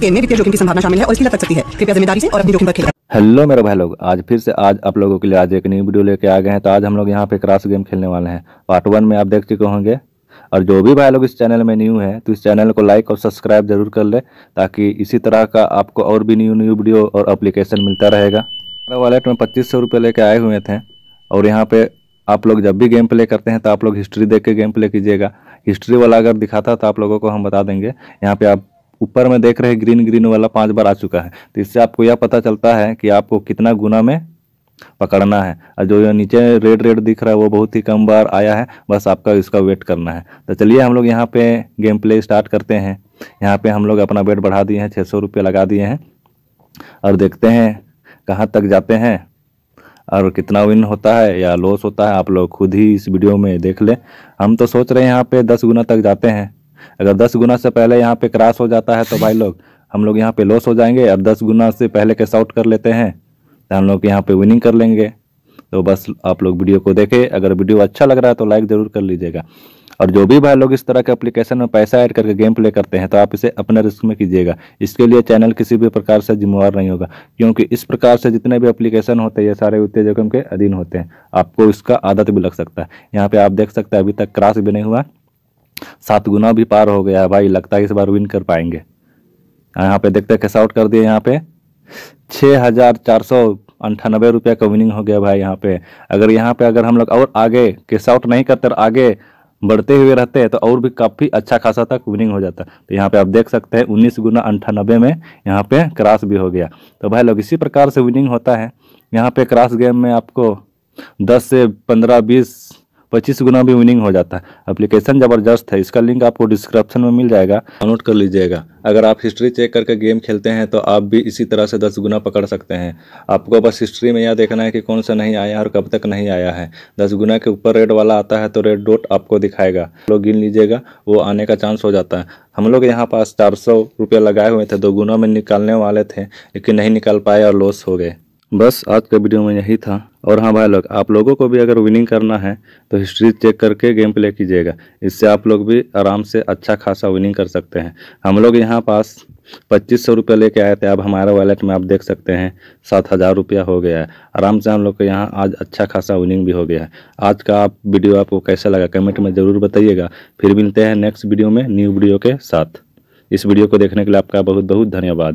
game में जोखिम की संभावना शामिल है और इसकी लग सकती है कृपया जिम्मेदारी से और अपनी जोखिम पर खेलें हेलो मेरे भाई लोग आज फिर से आज आप लोगों के लिए आज एक न्यू वीडियो लेके आ गए हैं तो आज हम लोग यहाँ पे क्रॉस गेम खेलने वाले हैं पार्ट वन में आप देख चुके होंगे और जो भी भाई लोग इस चैनल में न्यू हैं तो इस चैनल को लाइक और सब्सक्राइब जरूर कर ले ताकि इसी तरह का आपको और भी न्यू न्यू वीडियो और अप्लीकेशन मिलता रहेगा मेरा वॉलेट में पच्चीस सौ रुपये लेके आए हुए थे और यहाँ पे आप लोग जब भी गेम प्ले करते हैं तो आप लोग हिस्ट्री देख के गेम प्ले कीजिएगा हिस्ट्री वाला अगर दिखाता तो आप लोगों को हम बता देंगे यहाँ पे आप ऊपर में देख रहे ग्रीन ग्रीन वाला पाँच बार आ चुका है तो इससे आपको यह पता चलता है कि आपको कितना गुना में पकड़ना है और जो नीचे रेड रेड दिख रहा है वो बहुत ही कम बार आया है बस आपका इसका वेट करना है तो चलिए हम लोग यहाँ पे गेम प्ले स्टार्ट करते हैं यहाँ पे हम लोग अपना वेट बढ़ा दिए हैं छः सौ रुपये लगा दिए हैं और देखते हैं कहाँ तक जाते हैं और कितना विन होता है या लॉस होता है आप लोग खुद ही इस वीडियो में देख लें हम तो सोच रहे हैं यहाँ पे दस गुना तक जाते हैं अगर दस गुना से पहले यहाँ पे क्रॉस हो जाता है तो भाई लोग हम लोग यहाँ पे लॉस हो जाएंगे और दस गुना से पहले कैश आउट कर लेते हैं तो हम लोग यहाँ पे विनिंग कर लेंगे तो बस आप लोग वीडियो को देखें अगर वीडियो अच्छा लग रहा है तो लाइक ज़रूर कर लीजिएगा और जो भी भाई लोग इस तरह के एप्लीकेशन में पैसा ऐड करके गेम प्ले करते हैं तो आप इसे अपने रिस्क में कीजिएगा इसके लिए चैनल किसी भी प्रकार से जिम्मेवार नहीं होगा क्योंकि इस प्रकार से जितने भी एप्लीकेशन होते हैं ये सारे वित्तीय जोखिम के अधीन होते हैं आपको इसका आदत भी लग सकता है यहाँ पे आप देख सकते हैं अभी तक क्रास भी नहीं हुआ सात गुना भी पार हो गया है भाई लगता है इस बार विन कर पाएंगे हाँ, यहाँ पे देखते कैसे आउट कर दिए यहाँ पे छः हज़ार चार सौ अंठानबे रुपये का विनिंग हो गया भाई यहाँ पे अगर यहाँ पे अगर हम लोग और आगे कैसे आउट नहीं करते और आगे बढ़ते हुए रहते हैं तो और भी काफ़ी अच्छा खासा तक विनिंग हो जाता है तो यहाँ पे आप देख सकते हैं उन्नीस गुना अंठानबे में यहाँ पे क्रास भी हो गया तो भाई लोग इसी प्रकार से विनिंग होता है यहाँ पे क्रास गेम में आपको दस से पंद्रह बीस पच्चीस गुना भी विनिंग हो जाता है अप्लीकेशन ज़बरदस्त है इसका लिंक आपको डिस्क्रिप्शन में मिल जाएगा डाउनलोड कर लीजिएगा अगर आप हिस्ट्री चेक करके गेम खेलते हैं तो आप भी इसी तरह से दस गुना पकड़ सकते हैं आपको बस हिस्ट्री में यह देखना है कि कौन सा नहीं आया और कब तक नहीं आया है दस गुना के ऊपर रेड वाला आता है तो रेड डॉट आपको दिखाएगा लोग गिन लीजिएगा वो आने का चांस हो जाता है हम लोग यहाँ पास चार सौ लगाए हुए थे दो गुना में निकालने वाले थे लेकिन नहीं निकाल पाए और लॉस हो गए बस आज का वीडियो में यही था और हाँ भाई लोग आप लोगों को भी अगर विनिंग करना है तो हिस्ट्री चेक करके गेम प्ले कीजिएगा इससे आप लोग भी आराम से अच्छा खासा विनिंग कर सकते हैं हम लोग यहाँ पास पच्चीस सौ रुपया लेके आए थे अब हमारे वॉलेट में आप देख सकते हैं सात हज़ार रुपया हो गया है आराम से हम लोग को यहाँ आज अच्छा खासा विनिंग भी हो गया है आज का आप वीडियो आपको कैसा लगा कमेंट में ज़रूर बताइएगा फिर मिलते हैं नेक्स्ट वीडियो में न्यू वीडियो के साथ इस वीडियो को देखने के लिए आपका बहुत बहुत धन्यवाद